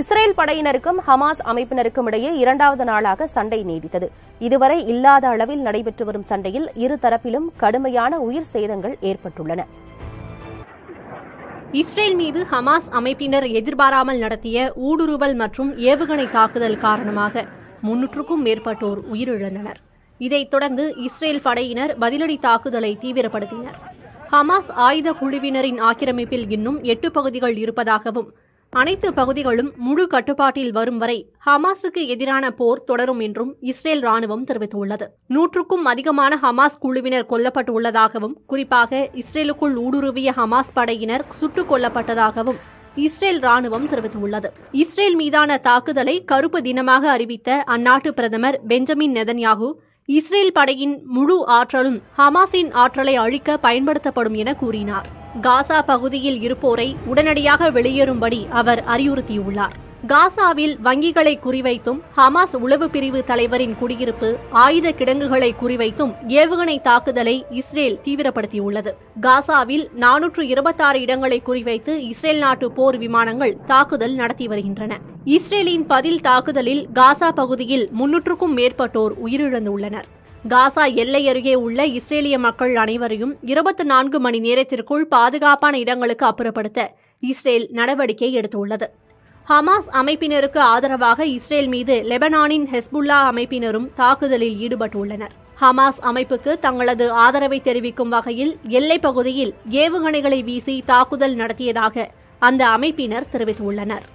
Israel படையினருக்கும் Hamas அமைப்பினருக்கும் இடையே இரண்டாவது நாளாக சண்டை நீடித்தது இதுவரை இல்லாத அளவில் நடைபெற்று வரும் சண்டையில் இரு தரப்பிலும் கடுமையான உயிர் சேதங்கள் ஏற்பட்டுள்ளன இஸ்ரேல் மீது ஹமாஸ் அமைப்பினர் எதிர்பாராமல் நடத்திய ஊடுருவல் மற்றும் ஏவுகணை தாக்குதல் காரணமாக முன்னூற்றுக்கும் மேற்பட்டோர் உயிரிழந்தனர் இதைத் தொடர்ந்து இஸ்ரேல் படையினர் பதிலடி தாக்குதலை தீவிரப்படுத்தினர் ஹமாஸ் ஆயுத குழுவினரின் ஆக்கிரமிப்பில் இன்னும் எட்டு பகுதிகள் இருப்பதாகவும் அனைத்து பகுதிகளும் முழு கட்டுப்பாட்டில் வரும் வரை ஹமாஸுக்கு எதிரான போர் தொடரும் என்றும் இஸ்ரேல் ராணுவம் தெரிவித்துள்ளது நூற்றுக்கும் அதிகமான ஹமாஸ் குழுவினர் கொல்லப்பட்டுள்ளதாகவும் குறிப்பாக இஸ்ரேலுக்குள் ஊடுருவிய ஹமாஸ் படையினர் சுட்டுக் கொல்லப்பட்டதாகவும் இஸ்ரேல் ராணுவம் தெரிவித்துள்ளது இஸ்ரேல் மீதான தாக்குதலை கருப்பு தினமாக அறிவித்த அந்நாட்டு பிரதமர் பெஞ்சமின் நெதன்யாகு இஸ்ரேல் படையின் முழு ஆற்றலும் ஹமாஸின் ஆற்றலை அழிக்க பயன்படுத்தப்படும் என கூறினார் காசா பகுதியில் இருப்போரை உடனடியாக வெளியேறும்படி அவர் அறிவுறுத்தியுள்ளார் காசாவில் வங்கிகளை குறிவைத்தும் ஹமாஸ் உளவு பிரிவு தலைவரின் குடியிருப்பு ஆயுத கிடங்குகளை குறிவைத்தும் ஏவுகணை தாக்குதலை இஸ்ரேல் தீவிரப்படுத்தியுள்ளது காசாவில் நானூற்று இருபத்தாறு இடங்களை குறிவைத்து இஸ்ரேல் நாட்டு போர் விமானங்கள் தாக்குதல் நடத்தி வருகின்றன இஸ்ரேலின் பதில் தாக்குதலில் காசா பகுதியில் முன்னூற்றுக்கும் மேற்பட்டோர் உயிரிழந்துள்ளனர் காசா எல்லை அருகே உள்ள இஸ்ரேலிய மக்கள் அனைவரையும் இருபத்தி நான்கு மணி நேரத்திற்குள் பாதுகாப்பான இடங்களுக்கு அப்புறப்படுத்த இஸ்ரேல் நடவடிக்கை எடுத்துள்ளது ஹமாஸ் அமைப்பினருக்கு ஆதரவாக இஸ்ரேல் மீது லெபனானின் ஹெஸ்புல்லா அமைப்பினரும் தாக்குதலில் ஈடுபட்டுள்ளனர் ஹமாஸ் அமைப்புக்கு தங்களது ஆதரவை தெரிவிக்கும் வகையில் எல்லைப் பகுதியில் ஏவுகணைகளை வீசி தாக்குதல் நடத்தியதாக அந்த அமைப்பினர் தெரிவித்துள்ளனர்